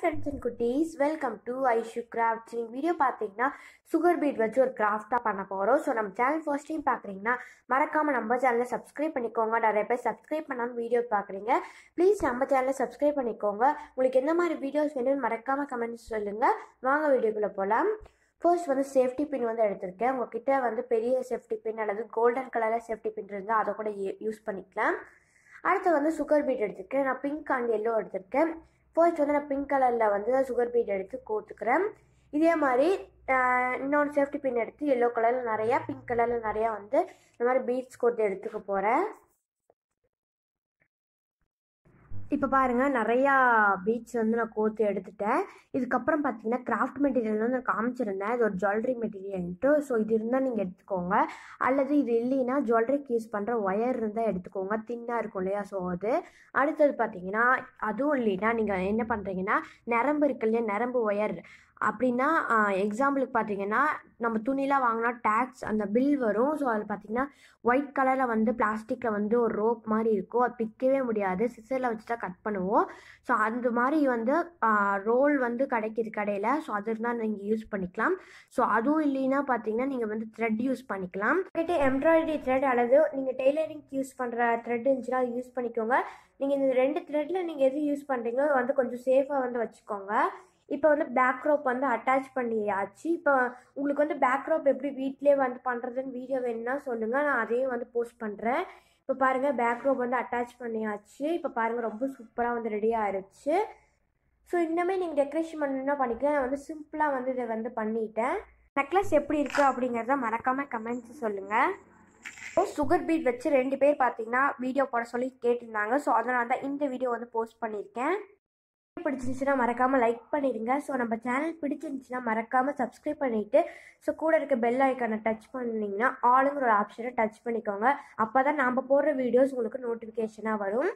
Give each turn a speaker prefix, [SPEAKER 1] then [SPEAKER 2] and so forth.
[SPEAKER 1] friends and குட்டீஸ் welcome to Aishu craft video பார்த்தீங்கன்னா sugar bead வச்சு ஒரு கிராஃப்டாக பண்ண போகிறோம் ஸோ நம்ம சேனல் ஃபர்ஸ்ட் டைம் பார்க்குறீங்கன்னா மறக்காமல் நம்ம சேனலை சப்ஸ்கிரைப் பண்ணிக்கோங்க நிறைய பேர் சப்ஸ்கிரைப் பண்ணாமல் வீடியோ பார்க்குறீங்க ப்ளீஸ் நம்ம சேனலை சப்ஸ்கிரைப் பண்ணிக்கோங்க உங்களுக்கு எந்த மாதிரி வீடியோஸ் வேணும்னு மறக்காமல் கமெண்ட்ஸ் சொல்லுங்கள் வாங்க வீடியோக்குள்ளே போகலாம் ஃபர்ஸ்ட் வந்து சேஃப்டி பின் வந்து எடுத்திருக்கேன் உங்ககிட்ட வந்து பெரிய சேஃப்டி பின் அல்லது கோல்டன் கலரில் சேஃப்டி பின் இருந்தால் அதை கூட யூஸ் பண்ணிக்கலாம் அடுத்து வந்து சுகர் பீட் எடுத்துக்கிறேன் நான் பிங்க் அண்ட் எல்லோ எடுத்துருக்கேன் ஃபர்ஸ்ட் வந்து நான் பிங்க் கலரில் வந்து சுகர் பீட் எடுத்து கோர்த்துக்கிறேன் இதே மாதிரி இன்னொன்று சேஃப்டி பின் எடுத்து எல்லோ கலரில் நிறையா பிங்க் கலரில் நிறையா வந்து இந்த மாதிரி பீட்ஸ் கோர்த்து எடுத்துக்க போகிறேன் இப்போ பாருங்கள் நிறையா பீட்ஸ் வந்து நான் கோர்த்து எடுத்துட்டேன் இதுக்கப்புறம் பார்த்தீங்கன்னா கிராஃப்ட் மெட்டீரியல் வந்து நான் காமிச்சிருந்தேன் இது ஒரு ஜுவல்லரி மெட்டீரியல்ட்டு ஸோ இது இருந்தால் நீங்கள் எடுத்துக்கோங்க அல்லது இது இல்லைன்னா ஜுவல்லரிக்கு யூஸ் பண்ணுற ஒயர் இருந்தால் எடுத்துக்கோங்க தின்னாக இருக்கும் இல்லையா ஸோ அது அடுத்தது பார்த்தீங்கன்னா அதுவும் இல்லைன்னா நீங்கள் என்ன பண்ணுறீங்கன்னா நரம்பு இருக்கு இல்லையா நரம்பு ஒயர் அப்படின்னா எக்ஸாம்பிளுக்கு பார்த்தீங்கன்னா நம்ம துணிலாம் வாங்கினா டேக்ஸ் அந்த பில் வரும் ஸோ அதில் பார்த்தீங்கன்னா ஒயிட் கலரில் வந்து பிளாஸ்டிக்கில் வந்து ஒரு ரோப் மாதிரி இருக்கும் அது பிக்கவே முடியாது சிசரில் வச்சு தான் கட் பண்ணுவோம் ஸோ அந்த மாதிரி வந்து ரோல் வந்து கிடைக்கிது கடையில் ஸோ அது இருந்தால் நீங்கள் யூஸ் பண்ணிக்கலாம் ஸோ அதுவும் இல்லைன்னா பார்த்தீங்கன்னா நீங்கள் வந்து த்ரெட் யூஸ் பண்ணிக்கலாம் கேட்டு எம்ப்ராய்டரி த்ரெட் அல்லது நீங்கள் டெய்லரிங்க்கு யூஸ் பண்ணுற த்ரெட் இருந்துச்சுன்னா யூஸ் பண்ணிக்கோங்க நீங்கள் இந்த ரெண்டு த்ரெட்டில் நீங்கள் எது யூஸ் பண்ணுறீங்களோ வந்து கொஞ்சம் சேஃபாக வந்து வச்சுக்கோங்க இப்போ வந்து பேக் க்ராப் வந்து அட்டாச் பண்ணியாச்சு இப்போ உங்களுக்கு வந்து பேக் க்ராப் எப்படி வீட்டிலே வந்து பண்ணுறதுன்னு வீடியோ வேணும்னா சொல்லுங்கள் நான் அதையும் வந்து போஸ்ட் பண்ணுறேன் இப்போ பாருங்கள் பேக் க்ராப் வந்து அட்டாச் பண்ணியாச்சு இப்போ பாருங்கள் ரொம்ப சூப்பராக வந்து ரெடி ஆயிடுச்சு ஸோ இன்னுமே நீங்கள் டெக்கரேஷன் பண்ணணும்னா பண்ணிக்கலாம் நான் வந்து சிம்பிளாக வந்து இதை வந்து பண்ணிட்டேன் நெக்லஸ் எப்படி இருக்குது அப்படிங்கிறத மறக்காமல் கமெண்ட்ஸ் சொல்லுங்கள் சுகர் பீட் வச்சு ரெண்டு பேர் பார்த்தீங்கன்னா வீடியோ போட சொல்லி கேட்டிருந்தாங்க ஸோ அதனால தான் இந்த வீடியோ வந்து போஸ்ட் பண்ணியிருக்கேன் பிடிச்சிருந்துச்சுன்னா மறக்காமல் லைக் பண்ணிடுங்க ஸோ நம்ம சேனல் பிடிச்சிருந்துச்சுன்னா மறக்காமல் சப்ஸ்கிரைப் பண்ணிவிட்டு ஸோ கூட இருக்க பெல் ஐக்கானை டச் பண்ணிங்கன்னா ஆளுங்கிற ஒரு ஆப்ஷனை டச் பண்ணிக்கோங்க அப்போ தான் நாம் போடுற வீடியோஸ் உங்களுக்கு நோட்டிஃபிகேஷனாக வரும்